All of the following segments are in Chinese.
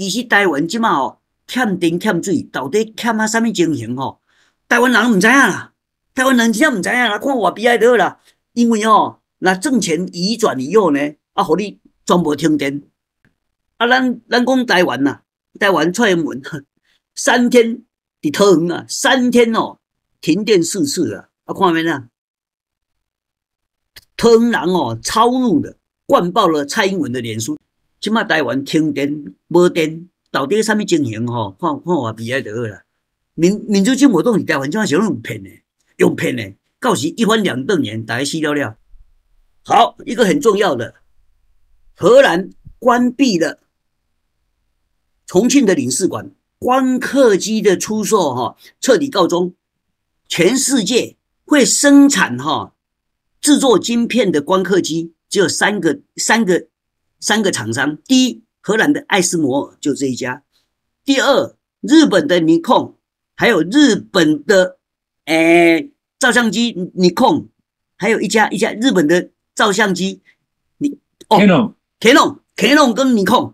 其实台湾即马吼欠电欠水，到底欠啊啥物情形吼？台湾人毋知影啦，台湾人真正毋知影啦，看我比下对啦。因为吼，那挣钱移转以后呢，啊，互你全部停电。啊，咱咱讲台湾呐，台湾蔡英文三天伫脱啊，三天哦停电四次啊，啊，看下边啊，突然哦超怒的灌爆了蔡英文的脸书。即马台湾停电无电，到底啥物情形吼？看看我比在倒好啦。民民主进步党是台湾正啊少用骗嘞，用骗嘞。告示一翻两瞪眼，大家细了了。好，一个很重要的，荷兰关闭了重庆的领事馆，光刻机的出售哈彻底告终。全世界会生产哈制作晶片的光刻机只有三个，三个。三个厂商：第一，荷兰的爱斯摩尔就这一家；第二，日本的尼控，还有日本的，诶，照相机尼控，还有一家一家日本的照相机，你哦，n 龙，a 龙，o n 跟尼控，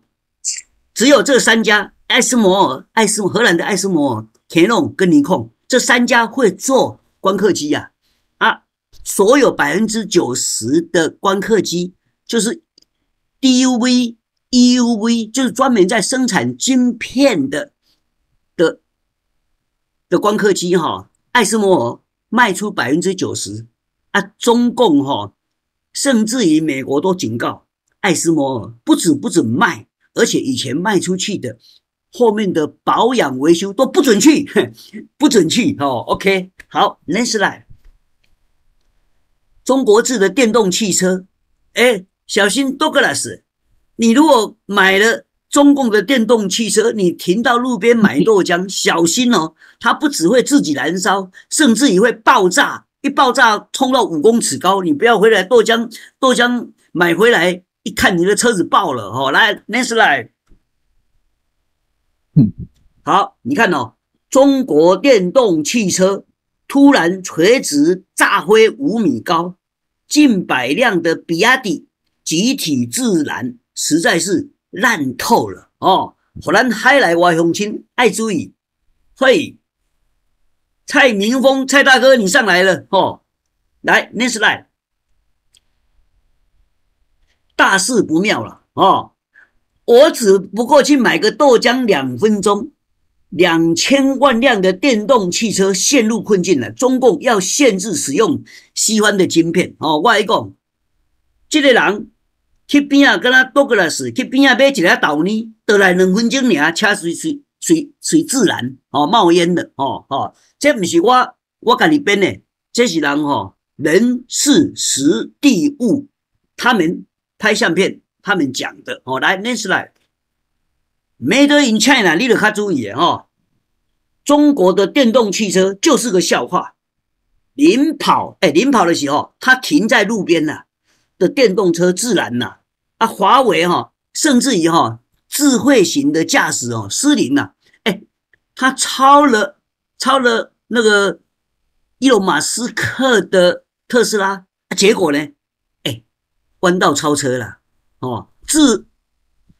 只有这三家，艾斯摩尔、艾斯荷兰的艾斯摩尔、o 龙跟尼控这三家会做光刻机呀，啊，所有百分之九十的光刻机就是。d u v e u v 就是专门在生产晶片的的的光刻机哈，艾斯摩尔卖出百分之九十啊，中共哈，甚至于美国都警告艾斯摩尔，不止不准卖，而且以前卖出去的后面的保养维修都不准去，不准去哦。OK，好，Next line，中国制的电动汽车，哎。小心，多格拉斯，你如果买了中共的电动汽车，你停到路边买豆浆，小心哦！它不只会自己燃烧，甚至也会爆炸。一爆炸，冲到五公尺高，你不要回来。豆浆，豆浆买回来一看，你的车子爆了哦！来，next line。好，你看哦，中国电动汽车突然垂直炸飞五米高，近百辆的比亚迪。集体自然实在是烂透了哦！和咱海内外乡亲爱注意。嘿，蔡明峰，蔡大哥你上来了哦！来，i 是 e 大事不妙了哦！我只不过去买个豆浆，两分钟，两千万辆的电动汽车陷入困境了。中共要限制使用西方的芯片哦！外来这个人。去边啊，跟他倒过来使，去边啊买一个豆泥，倒来两分钟尔，车水水水水自然哦，冒烟的，哦哦，这不是我我家己编的，这是人哦、人是时地物，他们拍相片，他们讲的，哦，来，next line，made in China，你得卡注意哦，中国的电动汽车就是个笑话，领跑，哎，领跑的时候，他停在路边了。的电动车自然呐啊，华为哈，甚至于哈智慧型的驾驶哦失灵呐，哎，他超了超了那个伊隆马斯克的特斯拉，结果呢，哎，弯道超车了哦，自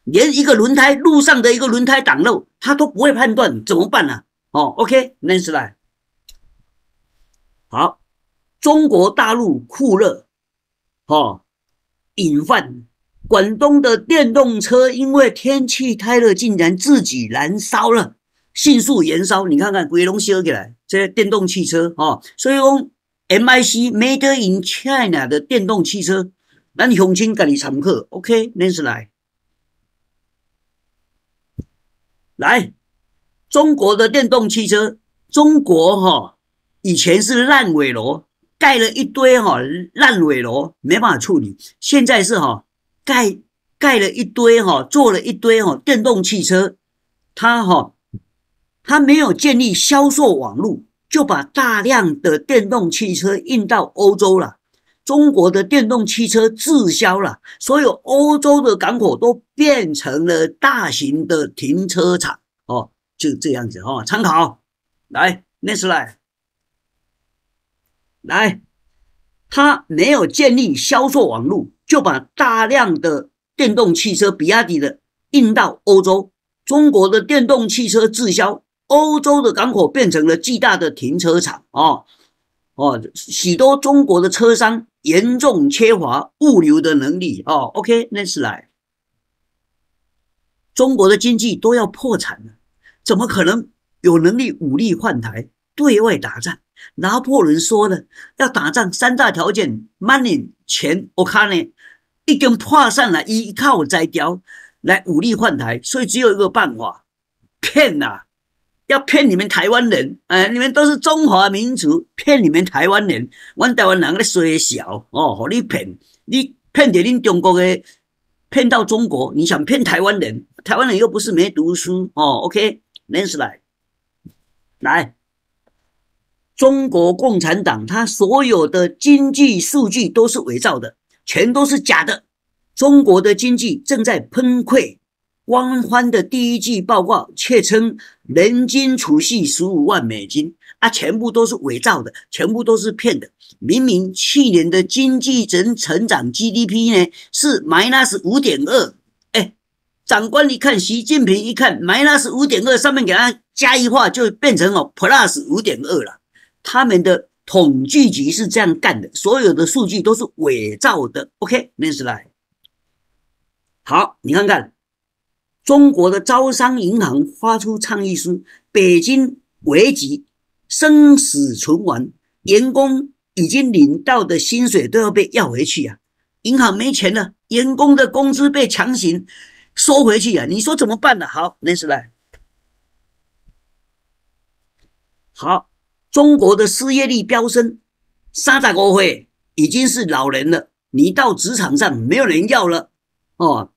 连一个轮胎路上的一个轮胎挡路，他都不会判断怎么办呢？哦，OK，认识 e 好，中国大陆酷热，哦，引患。广东的电动车，因为天气太热，竟然自己燃烧了，迅速燃烧。你看看，鬼龙烧起来，这电动汽车哦。所以讲，M I C Made in China 的电动汽车，咱雄青跟你参客 O K，认识来，来中国的电动汽车，中国哈以前是烂尾楼。盖了一堆哈烂尾楼，没办法处理。现在是哈盖盖了一堆哈，做了一堆哈电动汽车，他哈他没有建立销售网络，就把大量的电动汽车运到欧洲了。中国的电动汽车滞销了，所有欧洲的港口都变成了大型的停车场。哦，就这样子哦，参考来 n e x t l i 出 e 来，他没有建立销售网络，就把大量的电动汽车比亚迪的运到欧洲，中国的电动汽车滞销，欧洲的港口变成了巨大的停车场啊！哦，许多中国的车商严重缺乏物流的能力哦 o k n e x t l 中国的经济都要破产了，怎么可能有能力武力换台，对外打仗？拿破仑说的，要打仗三大条件：money 钱、o k 呢，一根破上来，依靠摘掉，来武力换台。所以只有一个办法，骗啊！要骗你们台湾人，哎，你们都是中华民族，骗你们台湾人。阮台湾人咧衰小哦，和你骗，你骗到恁中国的，骗到中国，你想骗台湾人，台湾人又不是没读书哦。OK，认识来，来。中国共产党它所有的经济数据都是伪造的，全都是假的。中国的经济正在崩溃。官方的第一季报告却称人均储蓄十五万美金啊，全部都是伪造的，全部都是骗的。明明去年的经济增成长 GDP 呢是 minus 五点二，哎，长官你看，习近平一看 minus 五点二，上面给他加一划就变成了 plus 五点二了。他们的统计局是这样干的，所有的数据都是伪造的。OK，认识 e 好，你看看，中国的招商银行发出倡议书，北京危急，生死存亡，员工已经领到的薪水都要被要回去呀。银行没钱了，员工的工资被强行收回去呀。你说怎么办呢？好，认识 e 好。中国的失业率飙升，三大国会已经是老人了。你到职场上没有人要了，哦，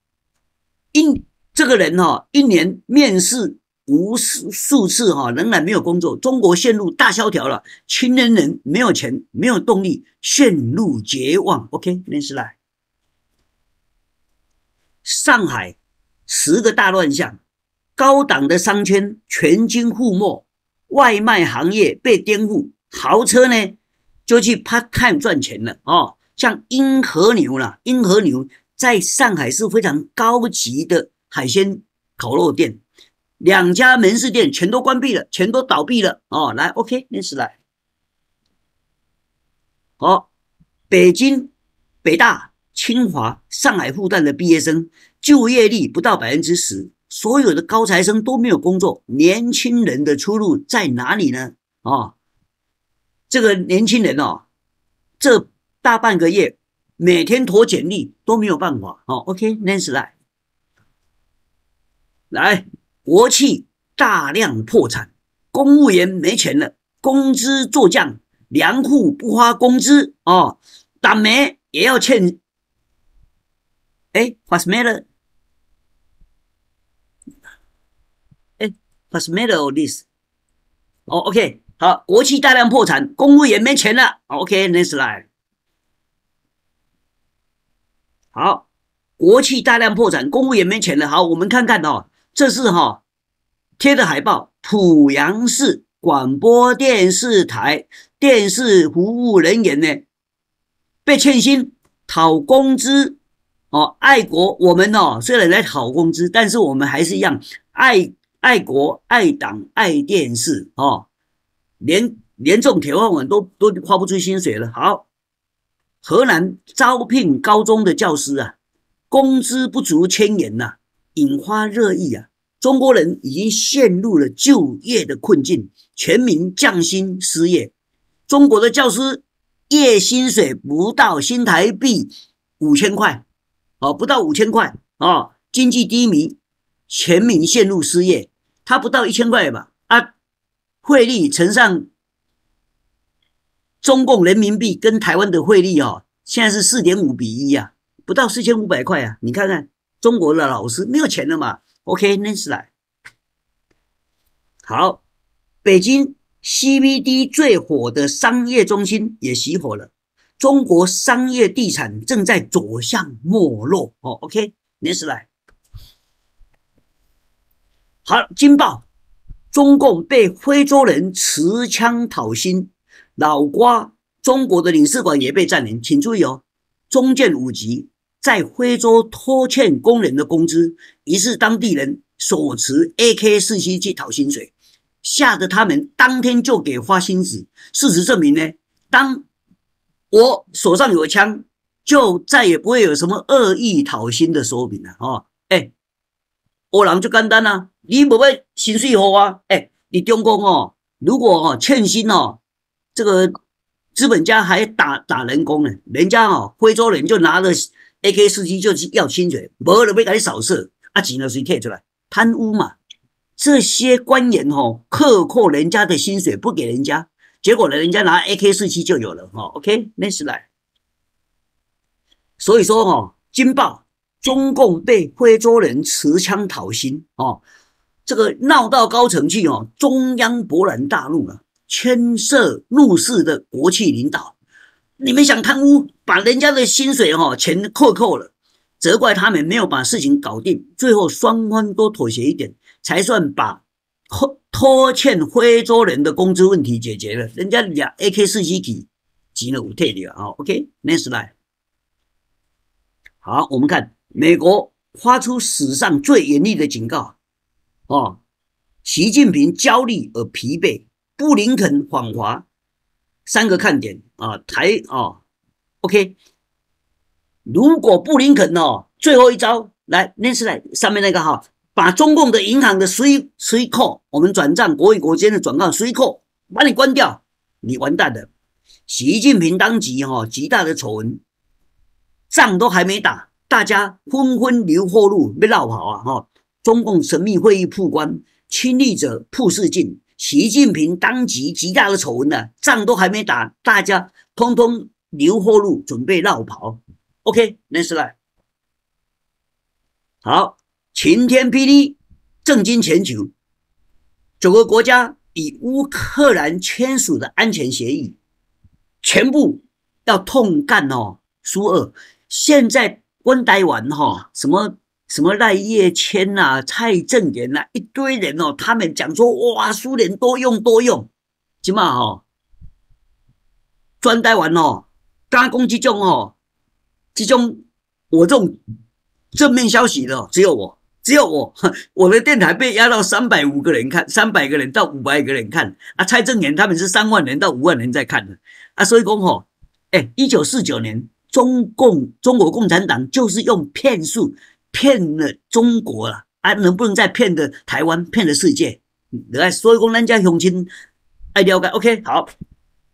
一这个人哈，一年面试无数数次哈，仍然没有工作。中国陷入大萧条了，青年人没有钱，没有动力，陷入绝望。OK，认识来。上海十个大乱象，高档的商圈全军覆没。外卖行业被颠覆，豪车呢就去拍 e 赚钱了哦。像英和牛了，英和牛在上海是非常高级的海鲜烤肉店，两家门市店全都关闭了，全都倒闭了哦。来，OK，认识来。好，北京、北大、清华、上海复旦的毕业生就业率不到百分之十。所有的高材生都没有工作，年轻人的出路在哪里呢？啊，这个年轻人哦，这大半个月每天投简历都没有办法哦 OK，next slide，来，国企大量破产，公务员没钱了，工资做降，粮库不发工资哦，打煤也要欠，哎，发什么了？p h a s middle of this? 哦，OK，好，国企大量破产，公务员没钱了。o k n e x t line。好，国企大量破产，公务员没钱了。好，我们看看哦，这是哈贴的海报，濮阳市广播电视台电视服务人员呢被欠薪讨工资。哦，爱国，我们哦虽然在讨工资，但是我们还是一样爱。爱国、爱党、爱电视哦，连连种铁饭碗都都花不出薪水了。好，河南招聘高中的教师啊，工资不足千元呐，引发热议啊！中国人已经陷入了就业的困境，全民降薪失业。中国的教师月薪水不到新台币五千块，哦，不到五千块哦，经济低迷。全民陷入失业，他不到一千块吧？啊，汇率乘上中共人民币跟台湾的汇率，哦，现在是四点五比一呀，不到四千五百块啊！你看看中国的老师没有钱了嘛？OK，念出来。好，北京 CBD 最火的商业中心也熄火了，中国商业地产正在走向没落。哦，OK，念出来。好，惊报！中共被非洲人持枪讨薪，脑瓜中国的领事馆也被占领。请注意哦，中建五局在非洲拖欠工人的工资，于是当地人手持 AK 四七去讨薪水，吓得他们当天就给发薪子。事实证明呢，当我手上有枪，就再也不会有什么恶意讨薪的说柄了哦。哎。欧人就简单啦，你唔要薪水好啊？哎，你中共哦，如果哦欠薪哦，这个资本家还打打人工呢？人家哦，非洲人就拿着 A K 四七就去要薪水，无了被人家扫射，阿钱呢谁摕出来？贪污嘛？这些官员哦克扣人家的薪水不给人家，结果呢人家拿 A K 四七就有了哈？O K，next line。所以说哦，金报》中共被非洲人持枪讨薪哦，这个闹到高层去哦，中央勃然大怒了，牵涉入事的国企领导，你们想贪污，把人家的薪水哦钱扣扣了，责怪他们没有把事情搞定，最后双方都妥协一点，才算把拖拖欠非洲人的工资问题解决了，人家两 AK 四七几几了五退了啊，OK next slide，好，我们看。美国发出史上最严厉的警告，啊，习近平焦虑而疲惫，布林肯访华，三个看点啊，台啊，OK，如果布林肯哦，最后一招来，next 上面那个哈，把中共的银行的税税扣，我们转账国与国间的转账税扣，把你关掉，你完蛋的。习近平当即哈极大的丑闻，仗都还没打。大家纷纷留后路，被绕跑啊！哈，中共神秘会议曝光，亲历者曝视镜，习近平当局极大的丑闻呢，仗都还没打，大家通通留后路，准备绕跑。OK，认识 e 好，晴天霹雳，震惊全球，九个国家与乌克兰签署的安全协议，全部要痛干哦！苏二现在。温呆完哈，什么什么赖叶谦呐、蔡正元呐，一堆人哦，他们讲说哇，苏联多用多用，起嘛哈，专呆完哦，加攻这中哦，其中我这种正面消息的只有我，只有我，我的电台被压到三百五个人看，三百个人到五百个人看啊，蔡正元他们是三万人到五万人在看的啊，所以讲哦，哎，一九四九年。中共中国共产党就是用骗术骗了中国了，还能不能再骗的台湾，骗的世界？来，所以讲咱家雄亲爱了解。OK，好，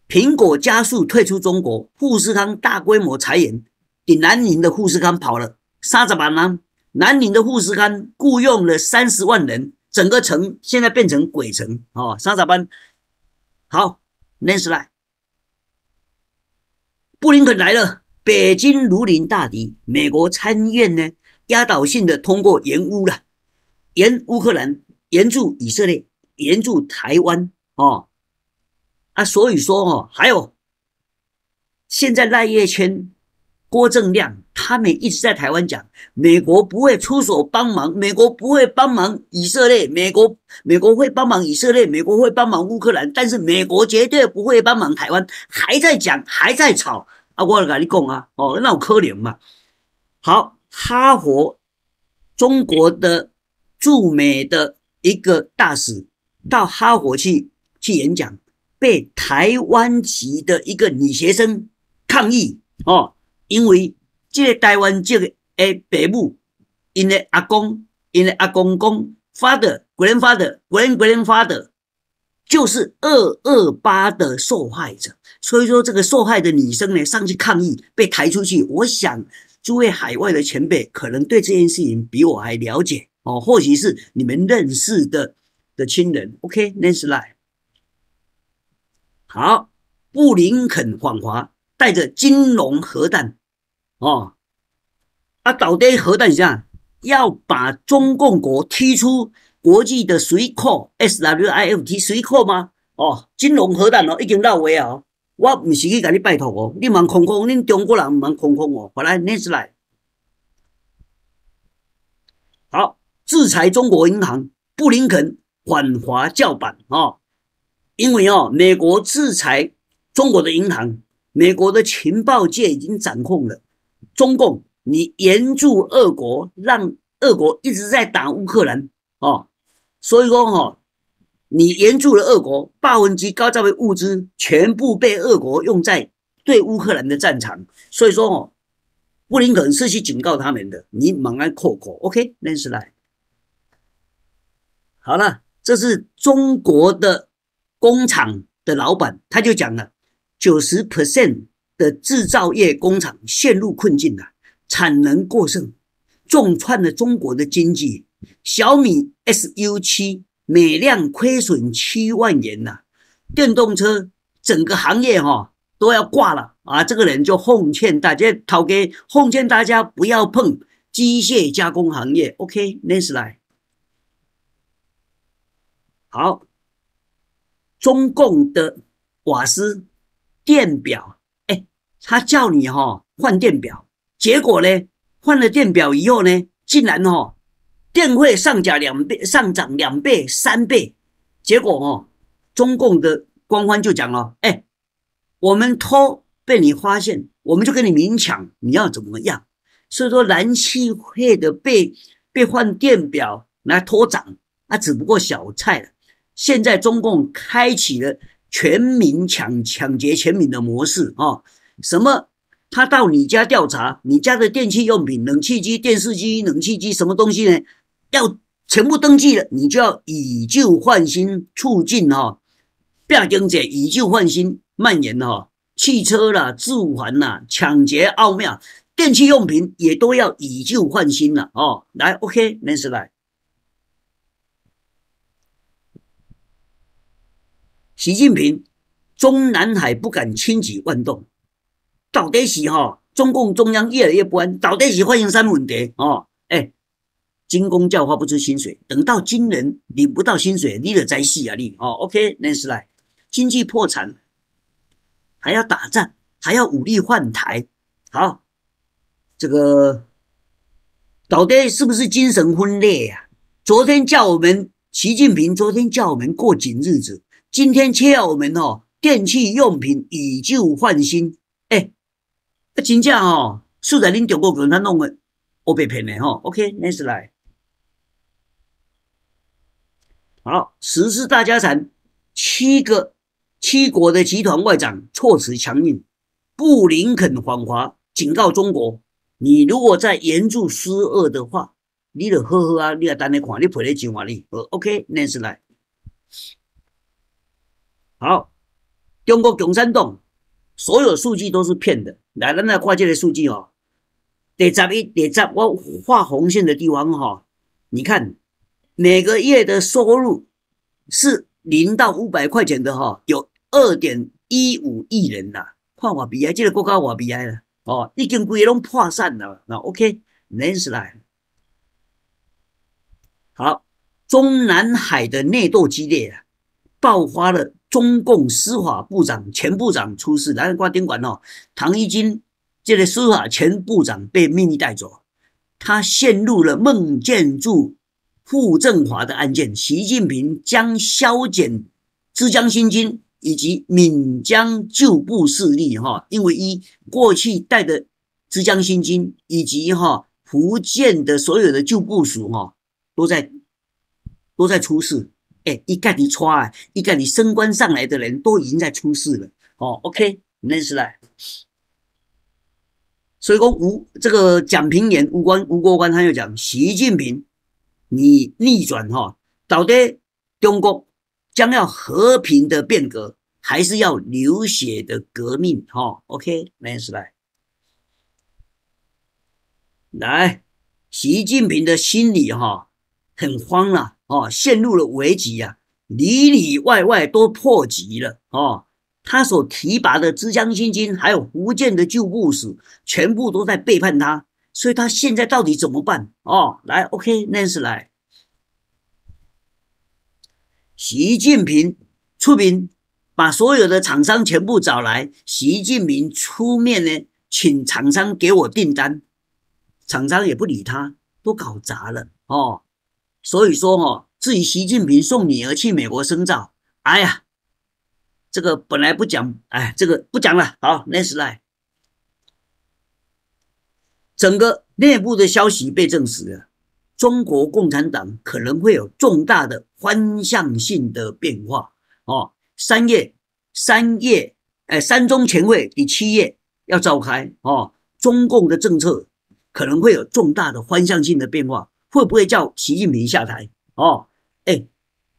苹果加速退出中国，富士康大规模裁员，顶南宁的富士康跑了，沙子吧？南南宁的富士康雇佣了三十万人，整个城现在变成鬼城哦，沙子班。好，next line，布林肯来了。北京如临大敌，美国参院呢，压倒性的通过援乌了，援乌克兰，援助以色列，援助台湾哦，啊，所以说哦，还有现在赖叶圈、郭正亮他们一直在台湾讲，美国不会出手帮忙，美国不会帮忙以色列，美国美国会帮忙以色列，美国会帮忙乌克兰，但是美国绝对不会帮忙台湾，还在讲，还在吵。啊，我来跟你讲啊，哦，那可怜嘛。好，哈佛中国的驻美的一个大使到哈佛去去演讲，被台湾籍的一个女学生抗议哦，因为这个台湾个诶，北母，因的阿公，因的阿公公，father，grandfather，grandgrandfather，就是二二八的受害者。所以说，这个受害的女生呢，上去抗议，被抬出去。我想，诸位海外的前辈可能对这件事情比我还了解哦，或许是你们认识的的亲人。OK，next slide。好，布林肯访华，带着金融核弹，哦，啊，导的核弹下要把中共国踢出国际的水库 SWIFT 水库吗？哦，金融核弹哦，已经到位啊、哦。我唔是去跟你拜托哦，你唔通空空，恁中国人唔通空空哦，我来念是来。好，制裁中国银行，布林肯反华叫板啊！因为啊，美国制裁中国的银行，美国的情报界已经掌控了中共。你援助俄国，让俄国一直在打乌克兰啊，所以说哈。你援助了俄国，八分之高价位物资全部被俄国用在对乌克兰的战场，所以说，哦，布林肯是去警告他们的，你猛上扣扣，OK，认识来。好了，这是中国的工厂的老板，他就讲了，九十 percent 的制造业工厂陷入困境了，产能过剩，重创了中国的经济。小米 SU 七。每辆亏损七万元呐，电动车整个行业哈都要挂了啊！这个人就奉劝大家，陶哥奉劝大家不要碰机械加工行业。OK，i 识来。好，中共的瓦斯电表，哎，他叫你哈换电表，结果呢，换了电表以后呢，竟然哈。电费上涨两倍，上涨两倍三倍，结果哦，中共的官方就讲了：“哎，我们偷被你发现，我们就跟你明抢，你要怎么样？”所以说，燃气费的被被换电表来拖涨，那只不过小菜。现在中共开启了全民抢抢劫全民的模式啊！什么？他到你家调查，你家的电器用品、冷气机、电视机、冷气机什么东西呢？要全部登记了，你就要以旧换新，促进哈变更者以旧换新蔓延哈汽车啦、住房啦、抢劫奥妙、电器用品也都要以旧换新了哦。来，OK，n e 来。习近平中南海不敢轻举妄动，到底是哈？中共中央越来越不安，到底是欢迎山问题哦？哎。金工教化不知薪水，等到金人领不到薪水，你得灾细啊！你哦，OK，Next line，经济破产还要打仗，还要武力换台，好，这个老爹是不是精神分裂呀？昨天叫我们习近平，昨天叫我们过紧日子，今天却要我们哦，电器用品以旧换新，哎，啊，真正哦，是在恁中国共产党弄的，我被骗了哈，OK，Next line。好，十四大家产，七个七国的集团外长措辞强硬，布林肯访华警告中国：你如果再援助施恶的话，你得呵呵啊！你要等下看，你赔你几万哩。OK，念出来。好，中国共产党所有数据都是骗的。来，咱来跨这的数据哦。第十一、第十，我画红线的地方哈，你看。每个月的收入是零到五百块钱的哈，有二点一五亿人呐。高瓦比这个国家瓦比啊？哦，一根龟拢破散了。那 o k n 死 x 好，中南海的内斗激烈啊，爆发了。中共司法部长前部长出事，来挂电管哦。唐一军，这个司法前部长被秘密带走，他陷入了孟建柱。傅政华的案件，习近平将削减浙江新军以及闽江旧部势力。哈，因为一过去带的浙江新军以及哈福建的所有的旧部署，哈都在都在出事。哎，一概你抓，一概你升官上来的人都已经在出事了。哦，OK，认识了。所以说，吴这个蒋平言吴官吴国官，他又讲习近平。你逆转哈？到底中国将要和平的变革，还是要流血的革命？哈，OK，认识来。来，习近平的心里哈很慌了哦，陷入了危机啊，里里外外都破局了哦。他所提拔的浙江新军，还有福建的旧部史，全部都在背叛他。所以他现在到底怎么办哦，来，OK，next 来。习近平出兵，把所有的厂商全部找来。习近平出面呢，请厂商给我订单，厂商也不理他，都搞砸了哦。所以说哦，至于习近平送女儿去美国深造，哎呀，这个本来不讲，哎，这个不讲了。好，next 来。整个内部的消息被证实了，中国共产党可能会有重大的方向性的变化。哦，三月三月，哎，三中全会第七页要召开哦，中共的政策可能会有重大的方向性的变化，会不会叫习近平下台？哦，哎，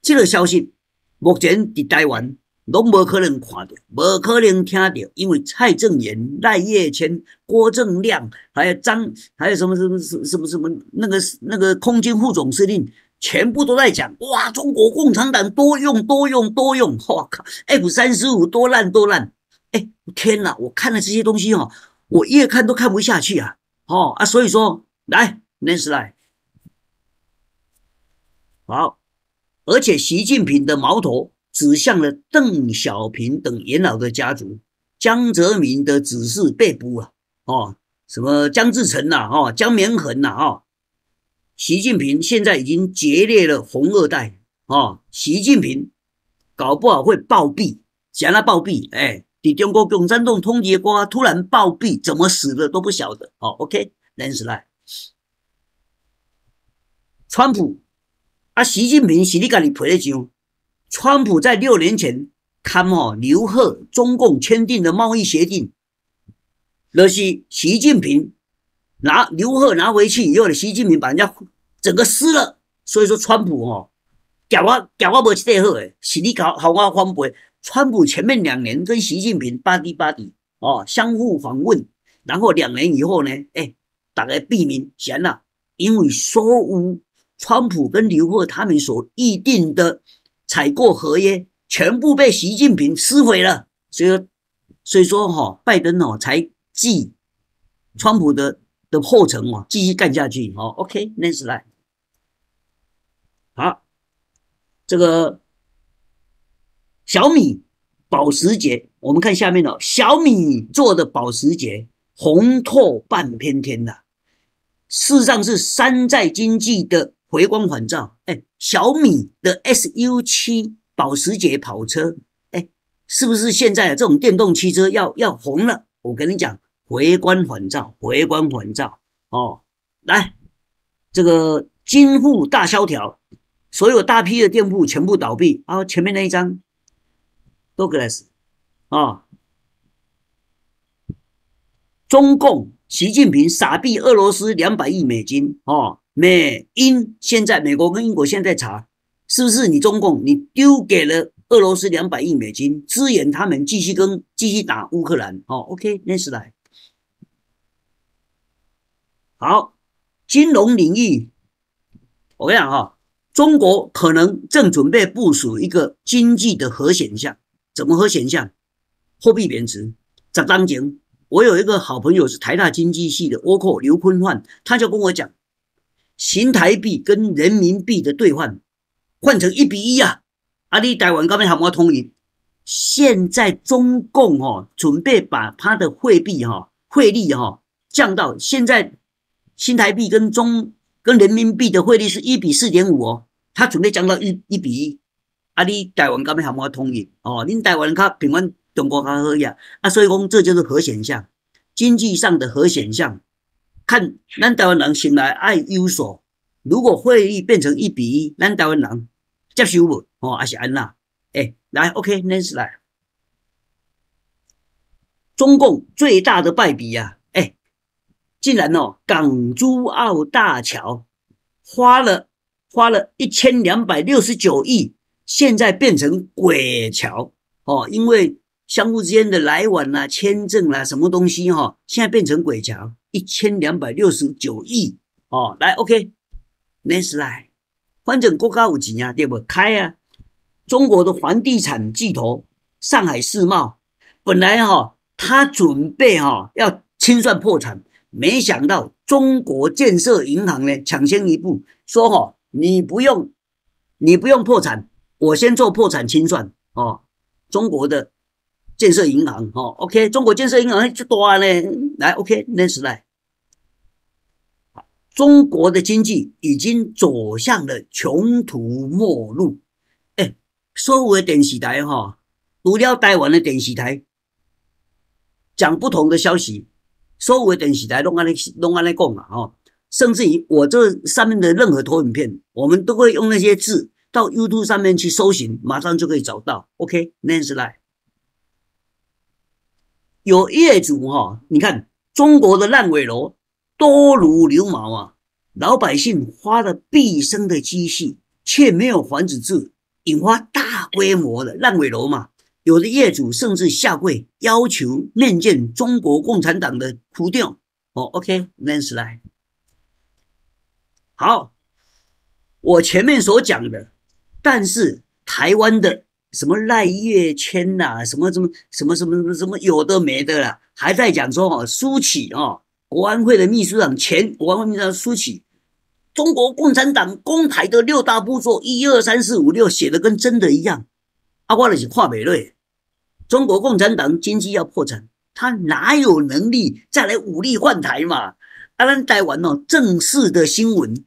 这个消息目前在台湾。拢无可能看到，无可能听到，因为蔡正元、赖月谦、郭正亮，还有张，还有什么什么什么什么那个那个空军副总司令，全部都在讲哇，中国共产党多用多用多用，我靠，F 三十五多烂多烂，哎，天哪，我看了这些东西哦，我越看都看不下去啊，哦啊，所以说来，i 死来，好，而且习近平的矛头。指向了邓小平等元老的家族，江泽民的指示被捕了。哦，什么江志成呐，哦，江绵恒呐，哦，习近平现在已经决裂了红二代。哦，习近平搞不好会暴毙，想他暴毙，哎，你中国共产党通缉官突然暴毙，怎么死的都不晓得。哦。o k 人死啦。川普啊，习近平是你家己赔的酒。川普在六年前，他们哦，刘贺中共签订的贸易协定，那是习近平拿刘贺拿回去以后，习近平把人家整个撕了。所以说川普哦，跟我跟我没得好诶，是你搞好我反驳川普前面两年跟习近平吧唧吧唧哦相互访问，然后两年以后呢，哎大概避免闲了，因为所有川普跟刘贺他们所预定的。采过合约全部被习近平撕毁了，所以所以说哈，拜登哦才继，川普的的后尘嘛，继续干下去哦。OK，n e line，好，这个小米保时捷，我们看下面的，小米做的保时捷红透半边天的，事实上是山寨经济的。回光返照，哎，小米的 S U 七，保时捷跑车，哎，是不是现在这种电动汽车要要红了？我跟你讲，回光返照，回光返照，哦，来，这个金沪大萧条，所有大批的店铺全部倒闭，啊，前面那一张，多格拉 s 啊，中共习近平傻逼俄罗斯两百亿美金，哦。美英现在，美国跟英国现在查，是不是你中共你丢给了俄罗斯两百亿美金，支援他们继续跟继续打乌克兰？哦，OK，认识来。好，金融领域，我跟你讲哈，中国可能正准备部署一个经济的核选项，怎么核选项？货币贬值。在当前，我有一个好朋友是台大经济系的，倭寇刘坤焕，他就跟我讲。新台币跟人民币的兑换换成一比一啊！啊，你台湾干咩喊我通融？现在中共哦，准备把它的汇币哈汇率哈降到现在新台币跟中跟人民币的汇率是一比四点五哦，它准备降到一一比一啊！你台湾干咩喊我通融？哦，你台湾卡平安，中国卡好呀！啊，所以讲这就是核选项，经济上的核选项。看，咱台湾人生来爱有所。如果会议变成一比一，咱台湾人接受不？哦，还是安那？哎，来，OK，n e 认识来。中共最大的败笔呀！哎，竟然哦，港珠澳大桥花了花了一千两百六十九亿，现在变成鬼桥哦，因为相互之间的来往啊、签证啊、什么东西哈，现在变成鬼桥。一千两百六十九亿哦，来，OK，next line。反正国家五几年对不？开呀，中国的房地产巨头上海世贸，本来哈，他准备哈要清算破产，没想到中国建设银行呢抢先一步，说哈你不用，你不用破产，我先做破产清算哦。中国的建设银行哦 o k 中国建设银行就多呢，来，OK，next line。中国的经济已经走向了穷途末路。哎，所有电视台哈，除了台湾的电视台，讲不同的消息，所有电视台拢安尼拢安尼讲啊，哈。甚至于我这上面的任何投影片，我们都会用那些字到 YouTube 上面去搜寻，马上就可以找到。OK，Next slide。有业主哈，你看中国的烂尾楼。多如牛毛啊！老百姓花了毕生的积蓄，却没有房子住，引发大规模的烂尾楼嘛。有的业主甚至下跪要求面见中国共产党的胡调。哦，OK，认识来。好，我前面所讲的，但是台湾的什么赖月谦呐，什么什么什么什么什么什么有的没的了，还在讲说哦，苏起哦。国安会的秘书长前国安会秘书长苏启，中国共产党攻台的六大步骤一二三四五六写的跟真的一样，啊我嘞是跨美瑞，中国共产党经济要破产，他哪有能力再来武力换台嘛？啊那台湾哦正式的新闻，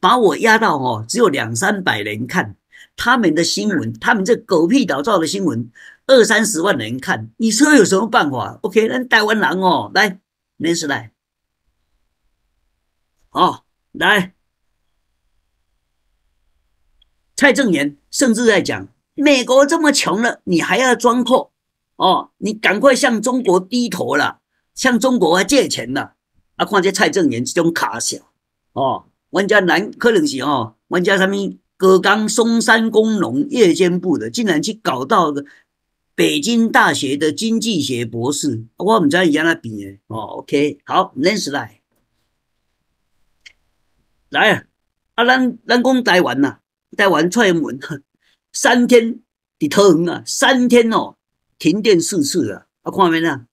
把我压到哦只有两三百人看他们的新闻，他们这狗屁倒灶的新闻二三十万人看，你说有什么办法？OK 那台湾人哦来没事来。哦，来，蔡正元甚至在讲美国这么穷了，你还要装阔哦，你赶快向中国低头了，向中国借钱了。啊，况且蔡正元这种卡小，哦，玩家男可能是哦，玩家什么葛刚松山工农夜间部的，竟然去搞到个。北京大学的经济学博士，我们家伊影阿边诶。哦，OK，好，认识来。来啊！啊，咱咱讲台湾呐，台湾蔡英文三天伫偷横啊，三天哦，停电四次啊，啊，看没啦？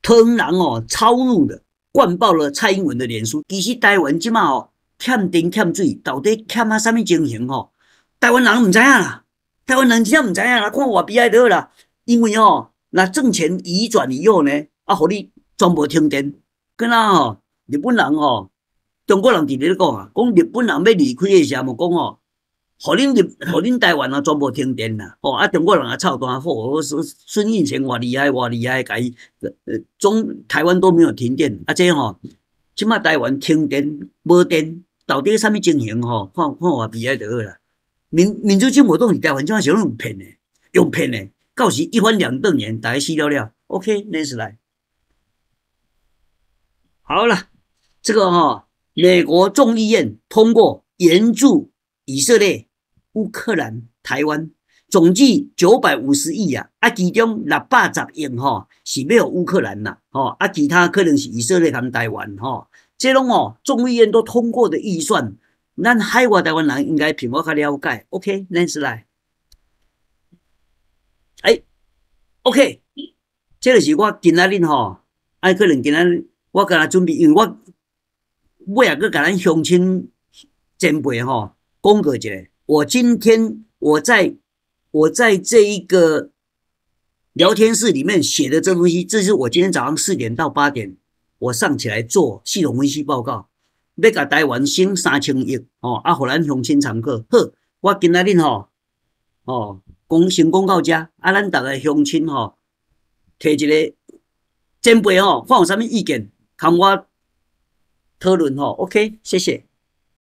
偷横人哦，超怒的，灌爆了蔡英文的脸书。其实台湾即马哦，欠电欠水，到底欠啊什么情形哦？台湾人唔知啊，台湾人正唔知啊，看我比埃得啦。因为哦，那政权移转以后呢，啊，互你全部停电，跟那哦，日本人哦。中国人伫咧讲啊，讲日本人要离开诶时候，咪讲吼，互恁日，互恁台湾啊，全部停电啦。哦，啊，中国人啊，操蛋好，孙孙运钱偌厉害，偌厉害，呃，中台湾都没有停电。啊，这个吼，起码台湾停电无电，到底啥物情形？吼，看看我比下就好啦。民民主进步党是台湾上少用骗诶，用骗诶，到时一翻两瞪眼，大家洗了了。OK，next 来，好了，这个哈。美国众议院通过援助以色列、乌克兰、台湾，总计九百五十亿啊！啊，其中六百十亿哈是要乌克兰呐，哈啊，其他可能是以色列们台湾哈。这种哦，众议院都通过的预算，咱海外台湾人应该比我较了解。OK，认识来。哎，OK，这个是我今仔日吼，啊，可能今仔日我刚准备，因为我。我也搁甲咱相亲辈吼讲过一下。我今天我在我在这一个聊天室里面写的这东西，这是我今天早上四点到八点我上起来做系统分析报告，要甲台湾省三千亿哦，啊，互咱相亲参考。呵，我今日恁吼哦，讲成功到遮，啊，咱大个相亲吼，提一个前辈吼，看有啥物意见，看我。讨论哦，OK，谢谢。